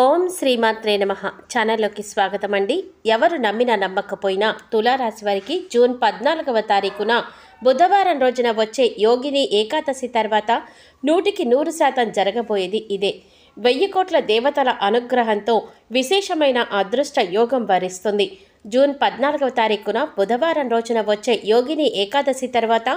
ఓం శ్రీమాత్రే నమ ఛానల్లోకి స్వాగతం అండి ఎవరు నమ్మినా నమ్మకపోయినా తులారాశి వారికి జూన్ పద్నాలుగవ తారీఖున బుధవారం రోజున వచ్చే యోగిని ఏకాదశి తర్వాత నూటికి నూరు శాతం జరగబోయేది ఇదే వెయ్యి కోట్ల దేవతల అనుగ్రహంతో విశేషమైన అదృష్ట యోగం వరిస్తుంది జూన్ పద్నాలుగవ తారీఖున బుధవారం రోజున వచ్చే యోగిని ఏకాదశి తర్వాత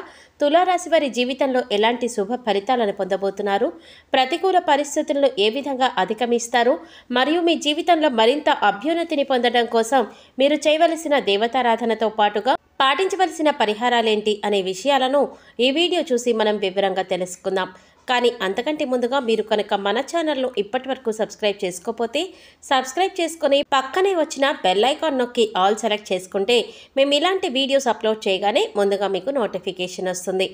తులారాశి వారి జీవితంలో ఎలాంటి శుభ ఫలితాలను పొందబోతున్నారు ప్రతికూల పరిస్థితులను ఏ విధంగా అధిగమిస్తారు మరియు మీ జీవితంలో మరింత అభ్యున్నతిని పొందడం కోసం మీరు చేయవలసిన దేవతారాధనతో పాటుగా పాటించవలసిన పరిహారాలేంటి అనే విషయాలను ఈ వీడియో చూసి మనం వివరంగా తెలుసుకుందాం కానీ అంతకంటే ముందుగా మీరు కనుక మన ఛానల్ను ఇప్పటి వరకు సబ్స్క్రైబ్ చేసుకోకపోతే సబ్స్క్రైబ్ చేసుకుని పక్కనే వచ్చిన బెల్లైకాన్ నొక్కి ఆల్ సెలెక్ట్ చేసుకుంటే మేము ఇలాంటి వీడియోస్ అప్లోడ్ చేయగానే ముందుగా మీకు నోటిఫికేషన్ వస్తుంది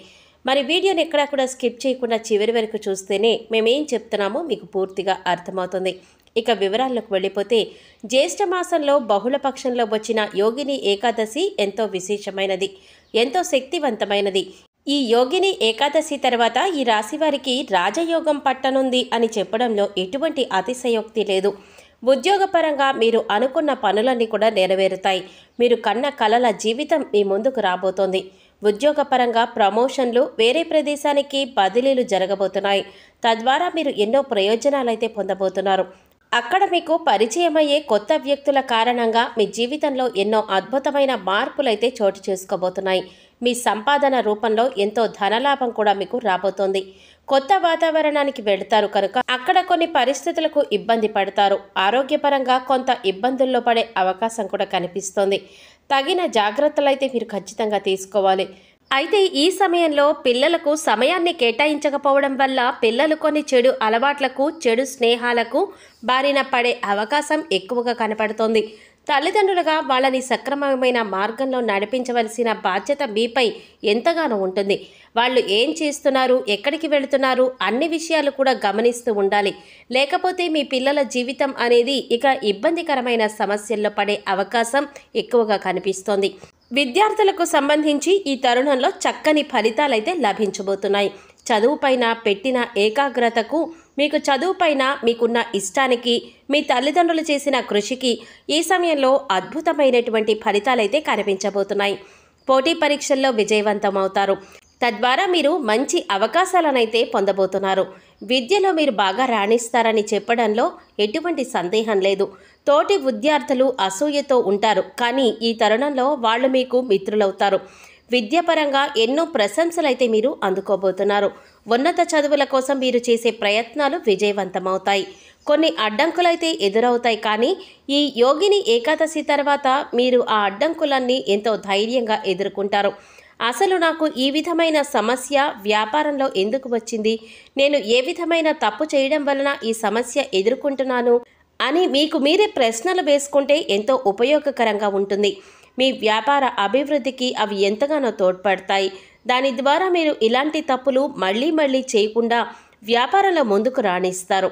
మరి వీడియోని ఎక్కడా కూడా స్కిప్ చేయకుండా చివరి వరకు చూస్తేనే మేమేం చెప్తున్నామో మీకు పూర్తిగా అర్థమవుతుంది ఇక వివరాల్లోకి వెళ్ళిపోతే జ్యేష్ఠ మాసంలో బహుళ పక్షంలో వచ్చిన యోగిని ఏకాదశి ఎంతో విశేషమైనది ఎంతో శక్తివంతమైనది ఈ యోగిని ఏకాదశి తర్వాత ఈ రాశివారికి రాజయోగం పట్టనుంది అని చెప్పడంలో ఎటువంటి అతిశయోక్తి లేదు ఉద్యోగపరంగా మీరు అనుకున్న పనులన్నీ కూడా నెరవేరుతాయి మీరు కన్న కలల జీవితం మీ ముందుకు రాబోతోంది ఉద్యోగపరంగా ప్రమోషన్లు వేరే ప్రదేశానికి బదిలీలు జరగబోతున్నాయి తద్వారా మీరు ఎన్నో ప్రయోజనాలైతే పొందబోతున్నారు అక్కడ మీకు పరిచయమయ్యే కొత్త వ్యక్తుల కారణంగా మీ జీవితంలో ఎన్నో అద్భుతమైన మార్పులైతే చోటు చేసుకోబోతున్నాయి మీ సంపాదన రూపంలో ఎంతో ధనలాభం కూడా మీకు రాబోతోంది కొత్త వాతావరణానికి వెళతారు కనుక అక్కడ కొన్ని పరిస్థితులకు ఇబ్బంది పడతారు ఆరోగ్యపరంగా కొంత ఇబ్బందుల్లో పడే అవకాశం కూడా కనిపిస్తోంది తగిన జాగ్రత్తలు అయితే మీరు ఖచ్చితంగా తీసుకోవాలి అయితే ఈ సమయంలో పిల్లలకు సమయాన్ని కేటాయించకపోవడం వల్ల పిల్లలు కొన్ని చెడు అలవాట్లకు చెడు స్నేహాలకు బారిన పడే అవకాశం ఎక్కువగా కనపడుతోంది తల్లిదండ్రులుగా వాళ్ళని సక్రమమైన మార్గంలో నడిపించవలసిన బాధ్యత మీపై ఎంతగానో ఉంటుంది వాళ్ళు ఏం చేస్తున్నారు ఎక్కడికి వెళుతున్నారు అన్ని విషయాలు కూడా గమనిస్తూ ఉండాలి లేకపోతే మీ పిల్లల జీవితం అనేది ఇక ఇబ్బందికరమైన సమస్యల్లో పడే అవకాశం ఎక్కువగా కనిపిస్తోంది విద్యార్థులకు సంబంధించి ఈ తరుణంలో చక్కని ఫలితాలైతే లభించబోతున్నాయి చదువుపైన పెట్టిన ఏకాగ్రతకు మీకు చదువు పైన మీకున్న ఇష్టానికి మీ తల్లిదండ్రులు చేసిన కృషికి ఈ సమయంలో అద్భుతమైనటువంటి ఫలితాలైతే కనిపించబోతున్నాయి పోటీ పరీక్షల్లో విజయవంతం అవుతారు తద్వారా మీరు మంచి అవకాశాలనైతే పొందబోతున్నారు విద్యలో మీరు బాగా రాణిస్తారని చెప్పడంలో ఎటువంటి సందేహం లేదు తోటి విద్యార్థులు అసూయతో ఉంటారు కానీ ఈ తరుణంలో వాళ్ళు మీకు మిత్రులవుతారు విద్యాపరంగా ఎన్నో ప్రశంసలైతే మీరు అందుకోబోతున్నారు ఉన్నత చదువుల కోసం మీరు చేసే ప్రయత్నాలు విజయవంతమవుతాయి కొన్ని అడ్డంకులైతే ఎదురవుతాయి కానీ ఈ యోగిని ఏకాదశి తర్వాత మీరు ఆ అడ్డంకులన్నీ ఎంతో ధైర్యంగా ఎదుర్కొంటారు అసలు నాకు ఈ విధమైన సమస్య వ్యాపారంలో ఎందుకు వచ్చింది నేను ఏ విధమైన తప్పు చేయడం వలన ఈ సమస్య ఎదుర్కొంటున్నాను అని మీకు మీరే ప్రశ్నలు వేసుకుంటే ఎంతో ఉపయోగకరంగా ఉంటుంది మీ వ్యాపార అభివృద్ధికి అవి ఎంతగానో తోడ్పడతాయి దాని ద్వారా మీరు ఇలాంటి తప్పులు మళ్ళీ మళ్ళీ చేయకుండా వ్యాపారంలో ముందుకు రాణిస్తారు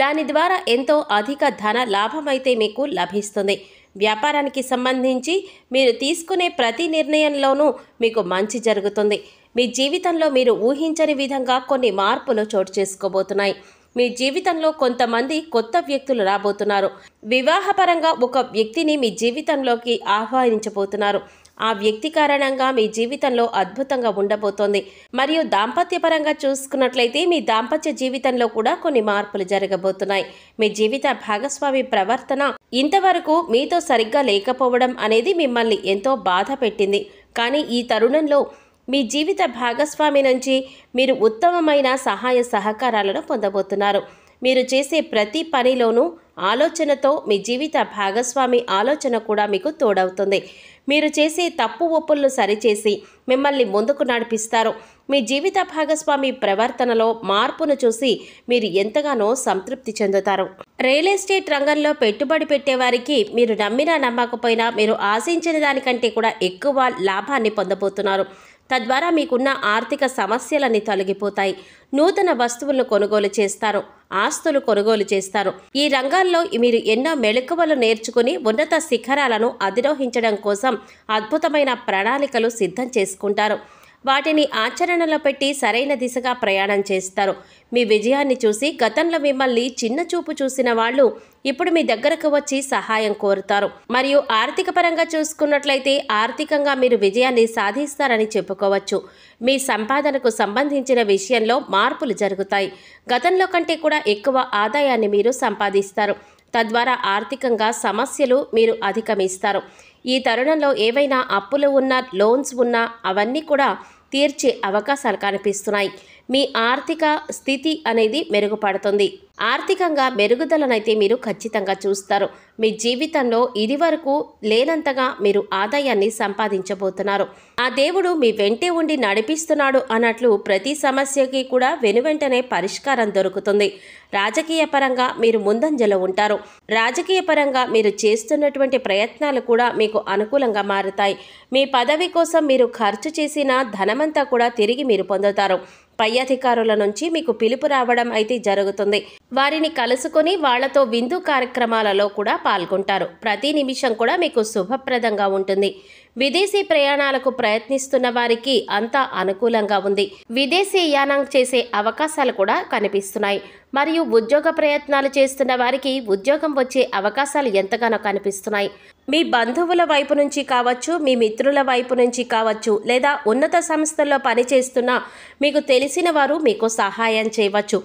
దాని ద్వారా ఎంతో అధిక ధన లాభం అయితే మీకు లభిస్తుంది వ్యాపారానికి సంబంధించి మీరు తీసుకునే ప్రతి నిర్ణయంలోనూ మీకు మంచి జరుగుతుంది మీ జీవితంలో మీరు ఊహించని విధంగా కొన్ని మార్పులు చోటు చేసుకోబోతున్నాయి మీ జీవితంలో కొంతమంది కొత్త వ్యక్తులు రాబోతున్నారు వివాహపరంగా ఒక వ్యక్తిని మీ జీవితంలోకి ఆహ్వానించబోతున్నారు ఆ వ్యక్తి కారణంగా మీ జీవితంలో అద్భుతంగా ఉండబోతోంది మరియు దాంపత్యపరంగా చూసుకున్నట్లయితే మీ దాంపత్య జీవితంలో కూడా కొన్ని మార్పులు జరగబోతున్నాయి మీ జీవిత భాగస్వామి ప్రవర్తన ఇంతవరకు మీతో సరిగ్గా లేకపోవడం అనేది మిమ్మల్ని ఎంతో బాధ పెట్టింది కానీ ఈ తరుణంలో మీ జీవిత భాగస్వామి నుంచి మీరు ఉత్తమమైన సహాయ సహకారాలను పొందబోతున్నారు మీరు చేసే ప్రతి పనిలోనూ ఆలోచనతో మీ జీవిత భాగస్వామి ఆలోచన కూడా మీకు తోడవుతుంది మీరు చేసే తప్పు ఒప్పులను సరిచేసి మిమ్మల్ని ముందుకు నడిపిస్తారు మీ జీవిత భాగస్వామి ప్రవర్తనలో మార్పును చూసి మీరు ఎంతగానో సంతృప్తి చెందుతారు రియల్ ఎస్టేట్ రంగంలో పెట్టుబడి పెట్టేవారికి మీరు నమ్మినా నమ్మకపోయినా మీరు ఆశించిన దానికంటే కూడా ఎక్కువ లాభాన్ని పొందబోతున్నారు తద్వారా మీకున్న ఆర్థిక సమస్యలని తొలగిపోతాయి నూతన వస్తువులను కొనుగోలు చేస్తారు ఆస్తులు కొనుగోలు చేస్తారు ఈ రంగాల్లో మీరు ఎన్నో మెళుకువలు నేర్చుకుని ఉన్నత శిఖరాలను అధిరోహించడం కోసం అద్భుతమైన ప్రణాళికలు సిద్ధం చేసుకుంటారు వాటిని ఆచరణలో పెట్టి సరైన దిశగా ప్రయాణం చేస్తారు మీ విజయాన్ని చూసి గతంలో మిమ్మల్ని చిన్న చూపు చూసిన వాళ్ళు ఇప్పుడు మీ దగ్గరకు వచ్చి సహాయం కోరుతారు మరియు ఆర్థిక పరంగా చూసుకున్నట్లయితే ఆర్థికంగా మీరు విజయాన్ని సాధిస్తారని చెప్పుకోవచ్చు మీ సంపాదనకు సంబంధించిన విషయంలో మార్పులు జరుగుతాయి గతంలో కంటే కూడా ఎక్కువ ఆదాయాన్ని మీరు సంపాదిస్తారు తద్వారా ఆర్థికంగా సమస్యలు మీరు అధిగమిస్తారు ఈ తరుణంలో ఏవైనా అప్పులు ఉన్నా లోన్స్ ఉన్నా అవన్నీ కూడా తీర్చే అవకాశాలు కనిపిస్తున్నాయి మీ ఆర్థిక స్థితి అనేది మెరుగుపడుతుంది ఆర్థికంగా మెరుగుదలనైతే మీరు ఖచ్చితంగా చూస్తారు మీ జీవితంలో ఇదివరకు లేనంతగా మీరు ఆదాయాన్ని సంపాదించబోతున్నారు ఆ దేవుడు మీ వెంటే ఉండి నడిపిస్తున్నాడు అన్నట్లు ప్రతి సమస్యకి కూడా వెనువెంటనే పరిష్కారం దొరుకుతుంది రాజకీయ పరంగా మీరు ముందంజలో ఉంటారు రాజకీయ పరంగా మీరు చేస్తున్నటువంటి ప్రయత్నాలు కూడా మీకు అనుకూలంగా మారుతాయి మీ పదవి కోసం మీరు ఖర్చు చేసిన ధనమంతా కూడా తిరిగి మీరు పొందుతారు పై అధికారుల నుంచి మీకు పిలుపు రావడం అయితే జరుగుతుంది వారిని కలుసుకొని వాళ్లతో విందు కార్యక్రమాలలో కూడా పాల్గొంటారు ప్రతి నిమిషం కూడా మీకు శుభప్రదంగా ఉంటుంది విదేశీ ప్రయాణాలకు ప్రయత్నిస్తున్న వారికి అంతా అనుకూలంగా ఉంది విదేశీ యానం చేసే అవకాశాలు కూడా కనిపిస్తున్నాయి మరియు ఉద్యోగ ప్రయత్నాలు చేస్తున్న వారికి ఉద్యోగం వచ్చే అవకాశాలు ఎంతగానో కనిపిస్తున్నాయి మీ బంధువుల వైపు నుంచి కావచ్చు మీ మిత్రుల వైపు నుంచి కావచ్చు లేదా ఉన్నత సంస్థల్లో పనిచేస్తున్న మీకు తెలిసిన వారు మీకు సహాయం చేయవచ్చు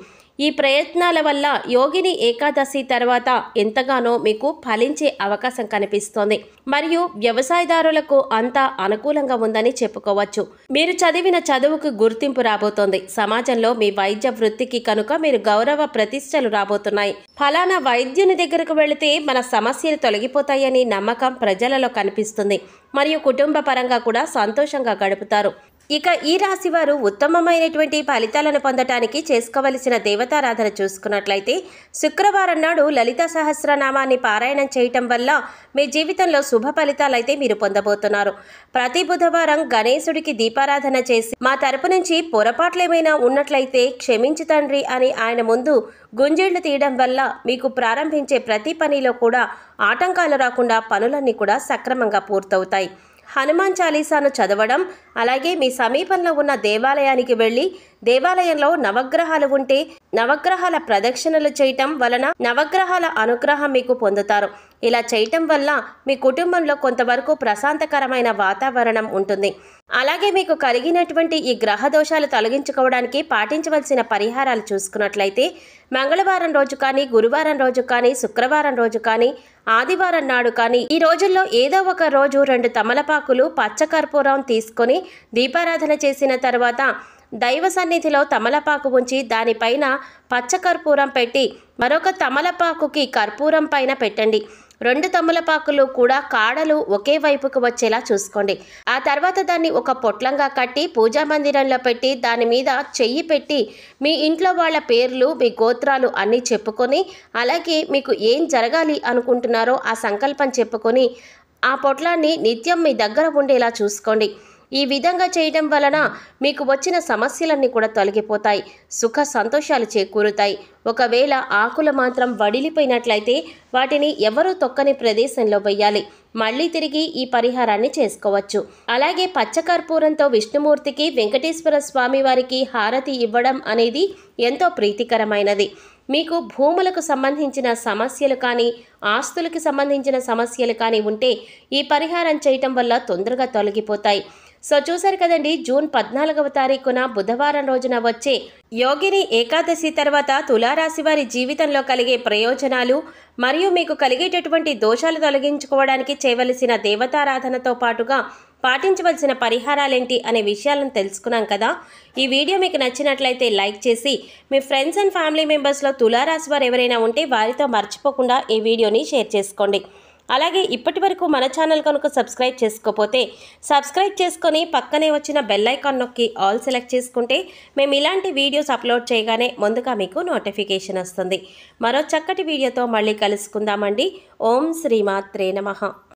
ఈ ప్రయత్నాల వల్ల యోగిని ఏకాదశి తర్వాత ఎంతగానో మీకు ఫలించే అవకాశం కనిపిస్తోంది మరియు వ్యవసాయదారులకు అంతా అనుకూలంగా ఉందని చెప్పుకోవచ్చు మీరు చదివిన చదువుకు గుర్తింపు రాబోతోంది సమాజంలో మీ వైద్య వృత్తికి కనుక మీరు గౌరవ ప్రతిష్టలు రాబోతున్నాయి ఫలానా వైద్యుని దగ్గరకు వెళితే మన సమస్యలు తొలగిపోతాయని నమ్మకం ప్రజలలో కనిపిస్తుంది మరియు కుటుంబ పరంగా కూడా సంతోషంగా గడుపుతారు ఇక ఈ రాశి వారు ఉత్తమమైనటువంటి ఫలితాలను పొందటానికి చేసుకోవలసిన దేవతారాధన చూసుకున్నట్లయితే శుక్రవారం నాడు లలిత సహస్రనామాన్ని పారాయణం చేయటం వల్ల మీ జీవితంలో శుభ ఫలితాలైతే మీరు పొందబోతున్నారు ప్రతి బుధవారం గణేశుడికి దీపారాధన చేసి మా తరపు నుంచి పొరపాట్లేమైనా ఉన్నట్లయితే క్షమించు తండ్రి అని ఆయన ముందు గుంజేళ్లు తీయడం వల్ల మీకు ప్రారంభించే ప్రతి పనిలో కూడా ఆటంకాలు రాకుండా పనులన్నీ కూడా సక్రమంగా పూర్తవుతాయి హనుమాన్ చాలీసాను చదవడం అలాగే మీ సమీపంలో ఉన్న దేవాలయానికి వెళ్ళి దేవాలయంలో నవగ్రహాలు ఉంటే నవగ్రహాల ప్రదక్షిణలు చేయటం వలన నవగ్రహాల అనుగ్రహం మీకు పొందుతారు ఇలా చేయటం వల్ల మీ కుటుంబంలో కొంతవరకు ప్రశాంతకరమైన వాతావరణం ఉంటుంది అలాగే మీకు కలిగినటువంటి ఈ గ్రహ దోషాలు తొలగించుకోవడానికి పాటించవలసిన పరిహారాలు చూసుకున్నట్లయితే మంగళవారం రోజు కానీ గురువారం రోజు కానీ శుక్రవారం రోజు కానీ ఆదివారం నాడు కానీ ఈ రోజుల్లో ఏదో ఒక రోజు రెండు తమలపాకులు పచ్చకర్పూరం తీసుకొని దీపారాధన చేసిన తర్వాత దైవ సన్నిధిలో తమలపాకు ఉంచి దానిపైన పచ్చకర్పూరం పెట్టి మరొక తమలపాకుకి కర్పూరం పైన పెట్టండి రెండు తమలపాకులు కూడా కాడలు ఒకే వైపుకు వచ్చేలా చూసుకోండి ఆ తర్వాత దాన్ని ఒక పొట్లంగా కట్టి పూజా మందిరంలో పెట్టి దాని మీద చెయ్యి పెట్టి మీ ఇంట్లో వాళ్ళ పేర్లు మీ గోత్రాలు అన్నీ చెప్పుకొని అలాగే మీకు ఏం జరగాలి అనుకుంటున్నారో ఆ సంకల్పం చెప్పుకొని ఆ పొట్లాన్ని నిత్యం మీ దగ్గర ఉండేలా చూసుకోండి ఈ విధంగా చేయడం వలన మీకు వచ్చిన సమస్యలన్నీ కూడా తొలగిపోతాయి సుఖ సంతోషాలు చేకూరుతాయి ఒకవేళ ఆకులు మాత్రం వడిలిపోయినట్లయితే వాటిని ఎవరూ తొక్కని ప్రదేశంలో వేయాలి మళ్ళీ తిరిగి ఈ పరిహారాన్ని చేసుకోవచ్చు అలాగే పచ్చకర్పూరంతో విష్ణుమూర్తికి వెంకటేశ్వర స్వామి వారికి హారతి ఇవ్వడం అనేది ఎంతో ప్రీతికరమైనది మీకు భూములకు సంబంధించిన సమస్యలు కానీ ఆస్తులకు సంబంధించిన సమస్యలు కానీ ఉంటే ఈ పరిహారం చేయటం వల్ల తొందరగా తొలగిపోతాయి సో చూశారు కదండి జూన్ పద్నాలుగవ తారీఖున బుధవారం రోజున వచ్చే యోగిని ఏకాదశి తర్వాత తులారాశి వారి జీవితంలో కలిగే ప్రయోజనాలు మరియు మీకు కలిగేటటువంటి దోషాలు తొలగించుకోవడానికి చేయవలసిన దేవతారాధనతో పాటుగా పాటించవలసిన పరిహారాలేంటి అనే విషయాలను తెలుసుకున్నాం కదా ఈ వీడియో మీకు నచ్చినట్లయితే లైక్ చేసి మీ ఫ్రెండ్స్ అండ్ ఫ్యామిలీ మెంబర్స్లో తులారాశి వారు ఎవరైనా ఉంటే వారితో మర్చిపోకుండా ఈ వీడియోని షేర్ చేసుకోండి అలాగే ఇప్పటి వరకు మన ఛానల్ కనుక సబ్స్క్రైబ్ చేసుకోకపోతే సబ్స్క్రైబ్ చేసుకొని పక్కనే వచ్చిన బెల్లైకాన్ నొక్కి ఆల్ సెలెక్ట్ చేసుకుంటే మేము ఇలాంటి వీడియోస్ అప్లోడ్ చేయగానే ముందుగా మీకు నోటిఫికేషన్ వస్తుంది మరో చక్కటి వీడియోతో మళ్ళీ కలుసుకుందామండి ఓం శ్రీమాత్రే నమః